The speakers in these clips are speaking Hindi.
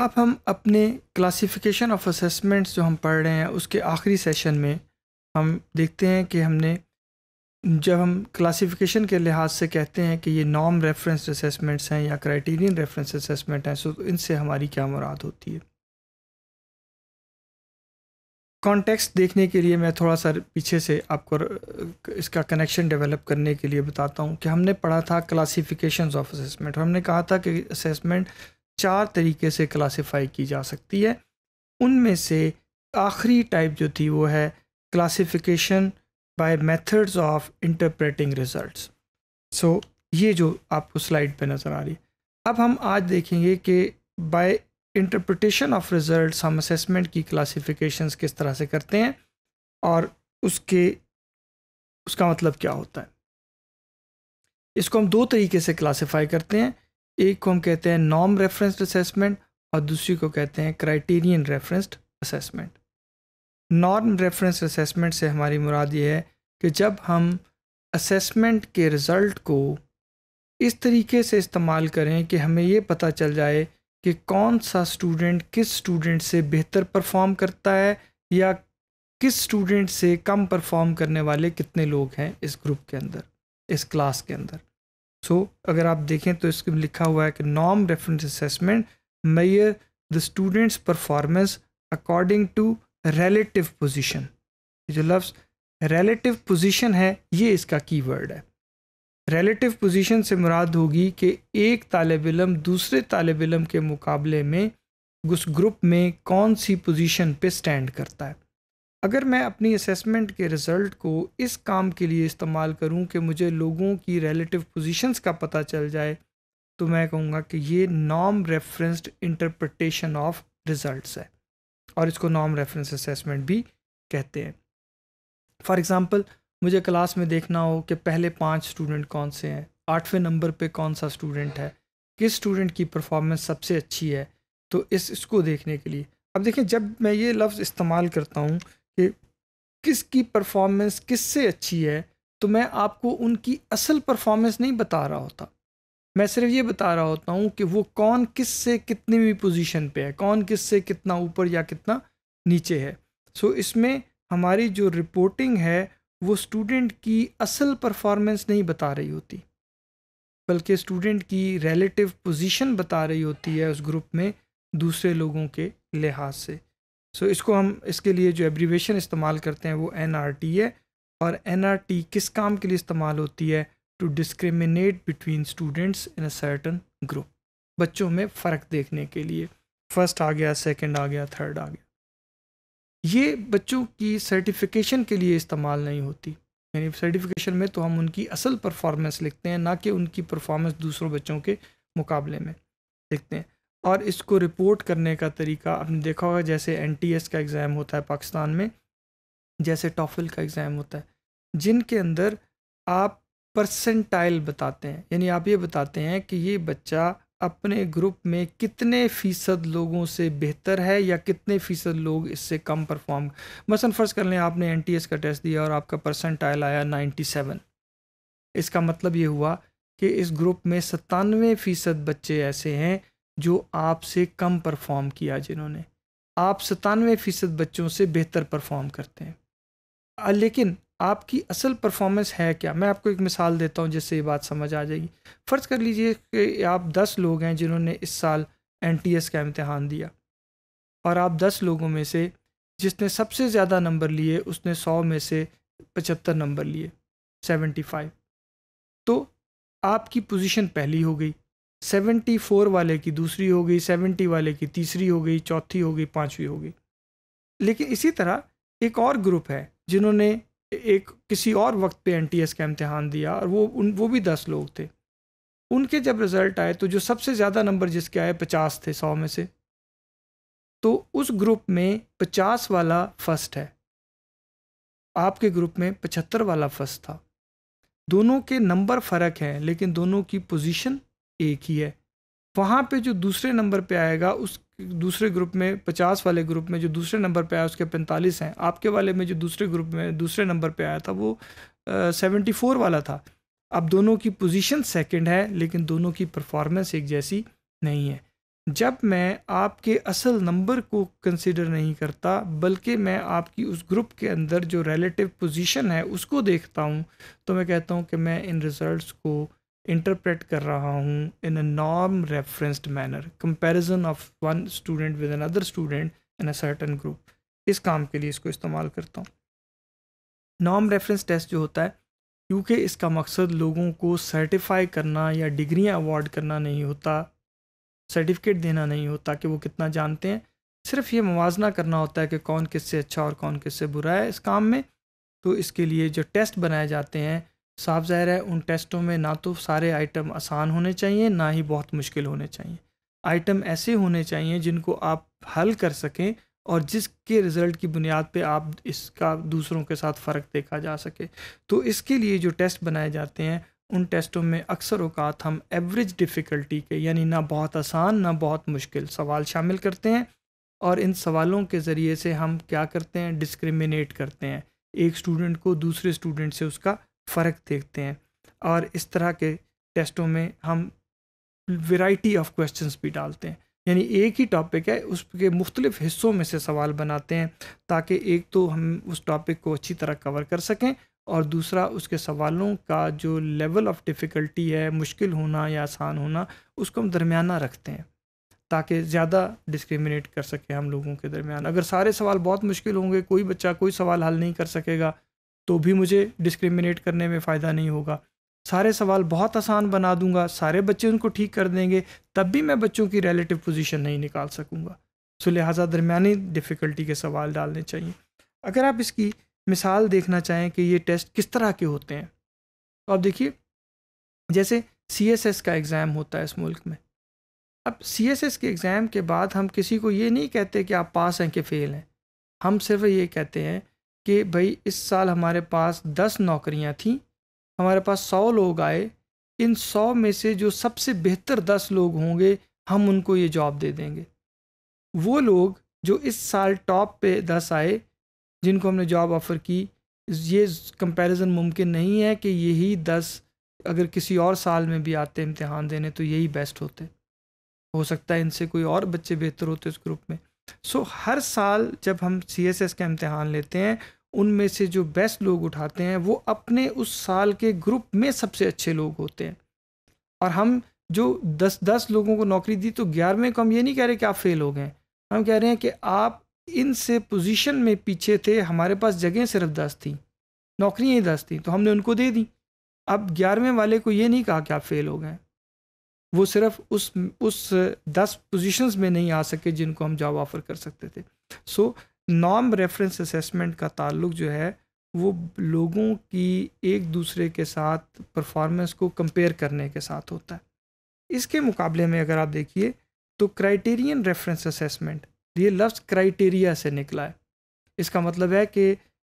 अब हम अपने क्लासिफिकेशन ऑफ असेसमेंट्स जो हम पढ़ रहे हैं उसके आखिरी सेशन में हम देखते हैं कि हमने जब हम क्लासिफिकेशन के लिहाज से कहते हैं कि ये नॉम रेफरेंस असेसमेंट्स हैं या क्राइटेरियन रेफरेंस असेसमेंट हैं सो तो इनसे हमारी क्या मुराद होती है कॉन्टेक्स्ट देखने के लिए मैं थोड़ा सा पीछे से आपको इसका कनेक्शन डेवलप करने के लिए बताता हूँ कि हमने पढ़ा था क्लासिफिकेशंस ऑफ असेसमेंट हमने कहा था कि असेसमेंट चार तरीके से क्लासिफाई की जा सकती है उनमें से आखिरी टाइप जो थी वो है classification by methods of interpreting results so ये जो आपको स्लाइड पे नज़र आ रही है अब हम आज देखेंगे कि बाय इंटरप्रटेशन ऑफ रिज़ल्ट हम असेसमेंट की क्लासीफिकेशन किस तरह से करते हैं और उसके उसका मतलब क्या होता है इसको हम दो तरीके से क्लासिफाई करते हैं एक को हम कहते हैं नॉम रेफरेंस्ड असेसमेंट और दूसरी को कहते हैं criterion referenced assessment norm reference assessment से हमारी मुराद ये है कि जब हम असेसमेंट के रिज़ल्ट को इस तरीके से इस्तेमाल करें कि हमें ये पता चल जाए कि कौन सा स्टूडेंट किस स्टूडेंट से बेहतर परफॉर्म करता है या किस स्टूडेंट से कम परफॉर्म करने वाले कितने लोग हैं इस ग्रुप के अंदर इस क्लास के अंदर सो अगर आप देखें तो इसके लिखा हुआ है कि नॉम reference assessment measure the students performance according to relative position जो लफ्स रेलेटिव पोजिशन है ये इसका वर्ड है रेलेटिव पोजिशन से मुराद होगी कि एक तालब इलम दूसरे तालब इलम के मुकाबले में उस ग्रुप में कौन सी पोजीशन पे स्टैंड करता है अगर मैं अपनी असेसमेंट के रिज़ल्ट को इस काम के लिए इस्तेमाल करूं कि मुझे लोगों की रिलेटिव पोजीशंस का पता चल जाए तो मैं कहूँगा कि ये नॉम रेफरेंस्ड इंटरप्रटेशन ऑफ रिज़ल्ट है और इसको नॉम रेफरेंस असेसमेंट भी कहते हैं फॉर एग्ज़ाम्पल मुझे क्लास में देखना हो कि पहले पाँच स्टूडेंट कौन से हैं आठवें नंबर पर कौन सा स्टूडेंट है किस स्टूडेंट की परफॉर्मेंस सबसे अच्छी है तो इस इसको देखने के लिए अब देखें जब मैं ये लफ्ज़ इस्तेमाल करता हूँ कि किसकी परफॉर्मेंस किससे अच्छी है तो मैं आपको उनकी असल परफॉर्मेंस नहीं बता रहा होता मैं सिर्फ ये बता रहा होता हूँ कि वो कौन किस से कितनी भी पोजीशन पे है कौन किस से कितना ऊपर या कितना नीचे है सो so, इसमें हमारी जो रिपोर्टिंग है वो स्टूडेंट की असल परफॉर्मेंस नहीं बता रही होती बल्कि स्टूडेंट की रिलेटिव पोजीशन बता रही होती है उस ग्रुप में दूसरे लोगों के लिहाज से सो इसको हम इसके लिए जो एब्रीवेशन इस्तेमाल करते हैं वो एन है और एन किस काम के लिए इस्तेमाल होती है to discriminate between students in a certain group बच्चों में फ़र्क देखने के लिए फर्स्ट आ गया सेकंड आ गया थर्ड आ गया ये बच्चों की सर्टिफिकेशन के लिए इस्तेमाल नहीं होती यानी सर्टिफिकेशन में तो हम उनकी असल परफॉर्मेंस लिखते हैं ना कि उनकी परफॉर्मेंस दूसरों बच्चों के मुकाबले में लिखते हैं और इसको रिपोर्ट करने का तरीका आपने देखा होगा जैसे एन का एग्ज़ाम होता है पाकिस्तान में जैसे टॉफिल का एग्ज़ाम होता है जिनके अंदर आप परसेंटाइल बताते हैं यानी आप ये बताते हैं कि ये बच्चा अपने ग्रुप में कितने फ़ीसद लोगों से बेहतर है या कितने फ़ीसद लोग इससे कम परफॉर्म मसलन फ़र्ज़ कर लें आपने एन का टेस्ट दिया और आपका परसेंटाइल आया सेवन इसका मतलब ये हुआ कि इस ग्रुप में सतानवे फ़ीसद बच्चे ऐसे हैं जो आपसे कम परफॉर्म किया जिन्होंने आप सतानवे फ़ीसद बच्चों से बेहतर परफॉर्म करते हैं लेकिन आपकी असल परफॉर्मेंस है क्या मैं आपको एक मिसाल देता हूँ जिससे ये बात समझ आ जाएगी फ़र्ज़ कर लीजिए कि आप दस लोग हैं जिन्होंने इस साल एन का इम्तहान दिया और आप दस लोगों में से जिसने सबसे ज़्यादा नंबर लिए उसने सौ में से पचहत्तर नंबर लिए सेवेंटी फाइव तो आपकी पोजीशन पहली हो गई सेवेंटी फोर वाले की दूसरी हो गई सेवेंटी वाले की तीसरी हो गई चौथी हो गई पाँचवीं हो गई लेकिन इसी तरह एक और ग्रुप है जिन्होंने एक किसी और वक्त पे एस का इम्तहान दिया और वो उन वो भी दस लोग थे उनके जब रिज़ल्ट आए तो जो सबसे ज़्यादा नंबर जिसके आए पचास थे सौ में से तो उस ग्रुप में पचास वाला फर्स्ट है आपके ग्रुप में पचहत्तर वाला फर्स्ट था दोनों के नंबर फ़र्क हैं लेकिन दोनों की पोजीशन एक ही है वहाँ पे जो दूसरे नंबर पे आएगा उस दूसरे ग्रुप में पचास वाले ग्रुप में जो दूसरे नंबर पे आया उसके पैंतालीस हैं आपके वाले में जो दूसरे ग्रुप में दूसरे नंबर पे आया था वो सेवेंटी फोर वाला था अब दोनों की पोजीशन सेकंड है लेकिन दोनों की परफॉर्मेंस एक जैसी नहीं है जब मैं आपके असल नंबर को कंसिडर नहीं करता बल्कि मैं आपकी उस ग्रुप के अंदर जो रिलेटिव पोजीशन है उसको देखता हूँ तो मैं कहता हूँ कि मैं इन रिज़ल्ट को इंटरप्रेट कर रहा हूँ a norm referenced manner comparison of one student with another student in a certain group इस काम के लिए इसको इस्तेमाल करता हूँ नॉम रेफरेंस टेस्ट जो होता है क्योंकि इसका मकसद लोगों को सर्टिफाई करना या डिग्रियाँ अवार्ड करना नहीं होता सर्टिफिकेट देना नहीं होता कि वो कितना जानते हैं सिर्फ ये मुवजना करना होता है कि कौन किससे अच्छा और कौन किससे बुरा है इस काम में तो इसके लिए जो टेस्ट बनाए जाते हैं साफ ज़ाहिर है उन टेस्टों में ना तो सारे आइटम आसान होने चाहिए ना ही बहुत मुश्किल होने चाहिए आइटम ऐसे होने चाहिए जिनको आप हल कर सकें और जिसके रिज़ल्ट की बुनियाद पे आप इसका दूसरों के साथ फ़र्क देखा जा सके तो इसके लिए जो टेस्ट बनाए जाते हैं उन टेस्टों में अक्सर अवकात हम एवरेज डिफ़िकल्टी के यानी ना बहुत आसान ना बहुत मुश्किल सवाल शामिल करते हैं और इन सवालों के ज़रिए से हम क्या करते हैं डिस्क्रिमिनेट करते हैं एक स्टूडेंट को दूसरे स्टूडेंट से उसका फ़र्क देखते हैं और इस तरह के टेस्टों में हम वैरायटी ऑफ क्वेश्चन भी डालते हैं यानी एक ही टॉपिक है उसके मुख्तलिफ हिस्सों में से सवाल बनाते हैं ताकि एक तो हम उस टॉपिक को अच्छी तरह कवर कर सकें और दूसरा उसके सवालों का जो लेवल ऑफ डिफ़िकल्टी है मुश्किल होना या आसान होना उसको हम दरमियाना रखते हैं ताकि ज़्यादा डिस्क्रिमिनेट कर सकें हम लोगों के दरमियान अगर सारे सवाल बहुत मुश्किल होंगे कोई बच्चा कोई सवाल हल नहीं कर सकेगा तो भी मुझे डिस्क्रिमिनेट करने में फ़ायदा नहीं होगा सारे सवाल बहुत आसान बना दूंगा सारे बच्चे उनको ठीक कर देंगे तब भी मैं बच्चों की रिलेटिव पोजीशन नहीं निकाल सकूंगा सो लिहाजा दरमियानी डिफ़िकल्टी के सवाल डालने चाहिए अगर आप इसकी मिसाल देखना चाहें कि ये टेस्ट किस तरह के होते हैं तो आप देखिए जैसे सी का एग्ज़ाम होता है इस मुल्क में अब सी के एग्ज़ाम के बाद हम किसी को ये नहीं कहते कि आप पास हैं कि फ़ेल हैं हम सिर्फ ये कहते हैं कि भाई इस साल हमारे पास दस नौकरियां थीं हमारे पास सौ लोग आए इन सौ में से जो सबसे बेहतर दस लोग होंगे हम उनको ये जॉब दे देंगे वो लोग जो इस साल टॉप पे दस आए जिनको हमने जॉब ऑफ़र की ये कंपैरिजन मुमकिन नहीं है कि यही दस अगर किसी और साल में भी आते इम्तहान देने तो यही बेस्ट होते हो सकता है इनसे कोई और बच्चे बेहतर होते उस ग्रुप में सो so, हर साल जब हम सी एस एस का इम्तहान लेते हैं उनमें से जो बेस्ट लोग उठाते हैं वो अपने उस साल के ग्रुप में सबसे अच्छे लोग होते हैं और हम जो दस दस लोगों को नौकरी दी तो ग्यारहवें को हम ये नहीं कह रहे कि आप फेल हो गए हम कह रहे हैं कि आप इनसे पोजीशन में पीछे थे हमारे पास जगह सिर्फ दस थी नौकरियाँ ही दस थी तो हमने उनको दे दी अब ग्यारहवें वाले को ये नहीं कहा कि आप फेल हो गए वो सिर्फ उस उस दस पोजीशंस में नहीं आ सके जिनको हम जॉब ऑफ़र कर सकते थे सो नॉम रेफरेंस असेसमेंट का ताल्लुक जो है वो लोगों की एक दूसरे के साथ परफॉर्मेंस को कंपेयर करने के साथ होता है इसके मुकाबले में अगर आप देखिए तो क्राइटेरियन रेफरेंस असेसमेंट ये लफ्ज़ क्राइटेरिया से निकला है इसका मतलब है कि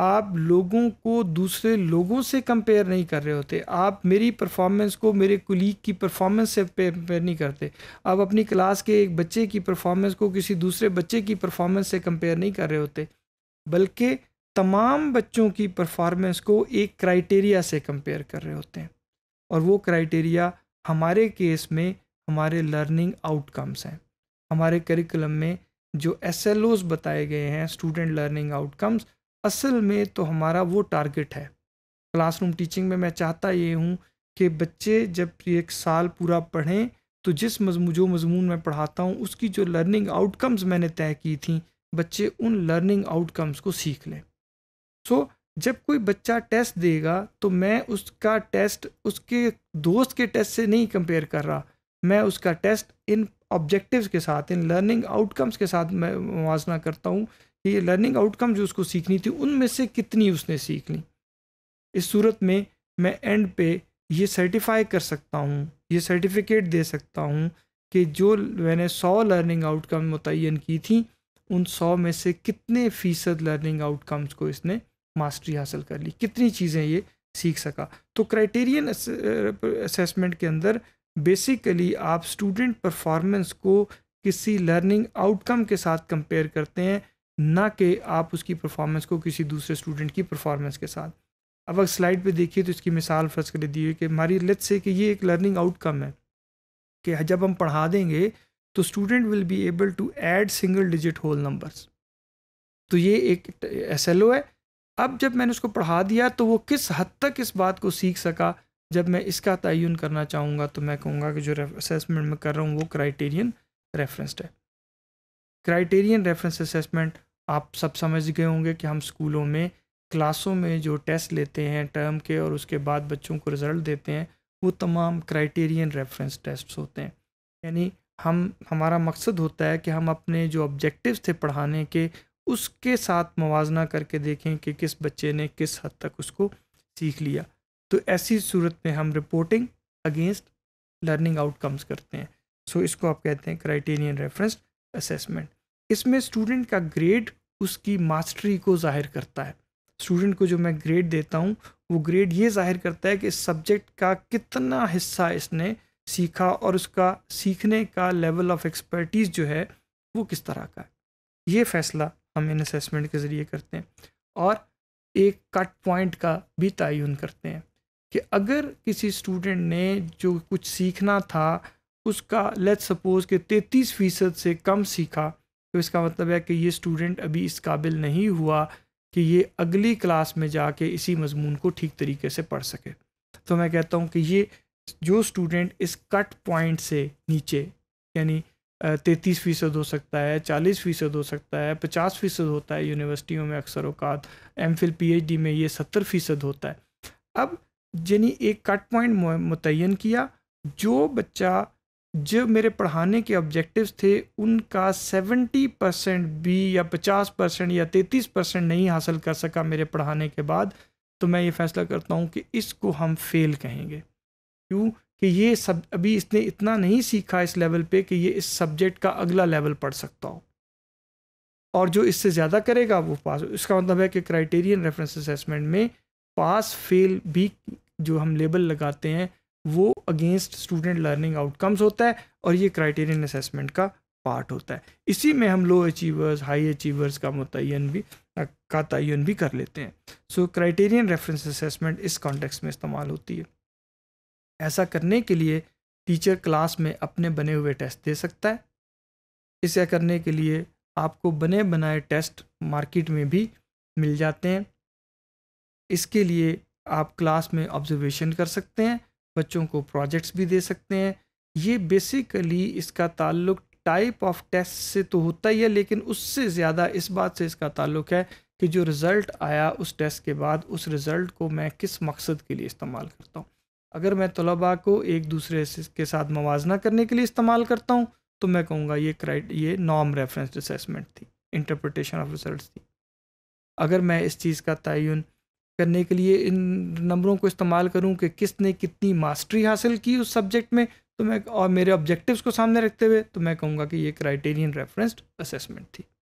आप लोगों को दूसरे लोगों से कंपेयर नहीं कर रहे होते आप मेरी परफॉर्मेंस को मेरे कुलीग की परफॉर्मेंस से कंपेयर नहीं करते आप अपनी क्लास के एक बच्चे की परफॉर्मेंस को किसी दूसरे बच्चे की परफॉर्मेंस से कंपेयर नहीं कर रहे होते बल्कि तमाम बच्चों की परफॉर्मेंस को एक क्राइटेरिया से कंपेयर कर रहे होते हैं और वो क्राइटेरिया हमारे केस में हमारे लर्निंग आउटकम्स हैं हमारे करिकुलम में जो एस बताए गए हैं स्टूडेंट लर्निंग आउटकम्स असल में तो हमारा वो टारगेट है क्लासरूम टीचिंग में मैं चाहता ये हूँ कि बच्चे जब एक साल पूरा पढ़ें तो जिस मजमू जो मजमून मैं पढ़ाता हूँ उसकी जो लर्निंग आउटकम्स मैंने तय की थी बच्चे उन लर्निंग आउटकम्स को सीख लें सो so, जब कोई बच्चा टेस्ट देगा तो मैं उसका टेस्ट उसके दोस्त के टेस्ट से नहीं कंपेयर कर रहा मैं उसका टेस्ट इन ऑब्जेक्टिव्स के साथ इन लर्निंग आउटकम्स के साथ मैं मुजना करता हूँ ये लर्निंग आउटकम जो उसको सीखनी थी उनमें से कितनी उसने सीख ली इस सूरत में मैं एंड पे ये सर्टिफाई कर सकता हूँ ये सर्टिफिकेट दे सकता हूँ कि जो मैंने सौ लर्निंग आउटकम मुतन की थी उन सौ में से कितने फ़ीसद लर्निंग आउटकम्स को इसने मास्टरी हासिल कर ली कितनी चीज़ें ये सीख सका तो क्राइटेरियन असेसमेंट के अंदर बेसिकली आप स्टूडेंट परफॉर्मेंस को किसी लर्निंग आउटकम के साथ कंपेयर करते हैं ना कि आप उसकी परफॉर्मेंस को किसी दूसरे स्टूडेंट की परफॉर्मेंस के साथ अब अगर स्लाइड पे देखिए तो इसकी मिसाल फर्ज कर दी है कि हमारी लत से कि ये एक लर्निंग आउटकम है कि जब हम पढ़ा देंगे तो student will be able to add single digit whole numbers तो ये एक एस है अब जब मैंने उसको पढ़ा दिया तो वो किस हद तक इस बात को सीख सका जब मैं इसका तयन करना चाहूँगा तो मैं कहूँगा कि जो असेसमेंट में कर रहा हूँ वो क्राइटेरियन रेफरेंस्ड है क्राइटेरियन रेफरेंस असेसमेंट आप सब समझ गए होंगे कि हम स्कूलों में क्लासों में जो टेस्ट लेते हैं टर्म के और उसके बाद बच्चों को रिज़ल्ट देते हैं वो तमाम क्राइटेरियन रेफरेंस टेस्ट होते हैं यानी हम हमारा मकसद होता है कि हम अपने जो ऑब्जेक्टिव थे पढ़ाने के उसके साथ मवाजना करके देखें कि किस बच्चे ने किस हद तक उसको सीख लिया तो ऐसी सूरत में हम रिपोर्टिंग अगेंस्ट लर्निंग आउटकम्स करते हैं सो so इसको आप कहते हैं क्राइटेरियन रेफरेंस असेसमेंट इसमें स्टूडेंट का ग्रेड उसकी मास्टरी को जाहिर करता है स्टूडेंट को जो मैं ग्रेड देता हूँ वो ग्रेड ये जाहिर करता है कि इस सब्जेक्ट का कितना हिस्सा इसने सीखा और उसका सीखने का लेवल ऑफ एक्सपर्टीज़ जो है वो किस तरह का है ये फैसला हम इन असेसमेंट के ज़रिए करते हैं और एक कट पॉइंट का भी तयन करते हैं कि अगर किसी स्टूडेंट ने जो कुछ सीखना था उसका लेट्स सपोज कि तैतीस फ़ीसद से कम सीखा तो इसका मतलब है कि ये स्टूडेंट अभी इस काबिल नहीं हुआ कि ये अगली क्लास में जाके इसी मजमून को ठीक तरीके से पढ़ सके तो मैं कहता हूँ कि ये जो स्टूडेंट इस कट पॉइंट से नीचे यानी तैतीस फ़ीसद हो सकता है चालीस फ़ीसद हो सकता है पचास फ़ीसद होता है यूनिवर्सिटियों में अक्सर अवकात एम फिल पी में ये सत्तर फ़ीसद होता है अब यानी एक कट पॉइंट मुतन किया जो बच्चा जो मेरे पढ़ाने के ऑब्जेक्टिव्स थे उनका 70 परसेंट भी या 50 परसेंट या 33 परसेंट नहीं हासिल कर सका मेरे पढ़ाने के बाद तो मैं ये फैसला करता हूँ कि इसको हम फेल कहेंगे क्यों कि ये सब अभी इसने इतना नहीं सीखा इस लेवल पे कि ये इस सब्जेक्ट का अगला लेवल पढ़ सकता हो और जो इससे ज़्यादा करेगा वो पास इसका मतलब है कि क्राइटेरियन रेफरेंस असेसमेंट में पास फेल भी जो हम लेबल लगाते हैं वो अगेंस्ट स्टूडेंट लर्निंग आउटकम्स होता है और ये क्राइटेरियन असेसमेंट का पार्ट होता है इसी में हम लो अचीवर्स हाई अचीवर्स का मुतन भी का तयन भी कर लेते हैं सो क्राइटेरियन रेफरेंस असेसमेंट इस कॉन्टेक्स्ट में इस्तेमाल होती है ऐसा करने के लिए टीचर क्लास में अपने बने हुए टेस्ट दे सकता है इसे करने के लिए आपको बने बनाए टेस्ट मार्केट में भी मिल जाते हैं इसके लिए आप क्लास में ऑब्जर्वेशन कर सकते हैं बच्चों को प्रोजेक्ट्स भी दे सकते हैं ये बेसिकली इसका ताल्लुक टाइप ऑफ टेस्ट से तो होता ही है लेकिन उससे ज़्यादा इस बात से इसका ताल्लुक है कि जो रिज़ल्ट आया उस टेस्ट के बाद उस रिज़ल्ट को मैं किस मकसद के लिए इस्तेमाल करता हूँ अगर मैं तलबा को एक दूसरे के साथ मुजना करने के लिए इस्तेमाल करता हूँ तो मैं कहूँगा ये क्राइट ये नॉम रेफरेंस असेसमेंट थी इंटरप्रटेशन ऑफ रिजल्ट थी अगर मैं इस चीज़ का तयन करने के लिए इन नंबरों को इस्तेमाल करूं कि किसने कितनी मास्टरी हासिल की उस सब्जेक्ट में तो मैं और मेरे ऑब्जेक्टिव्स को सामने रखते हुए तो मैं कहूँगा कि ये क्राइटेरियन रेफरेंस्ड असेसमेंट थी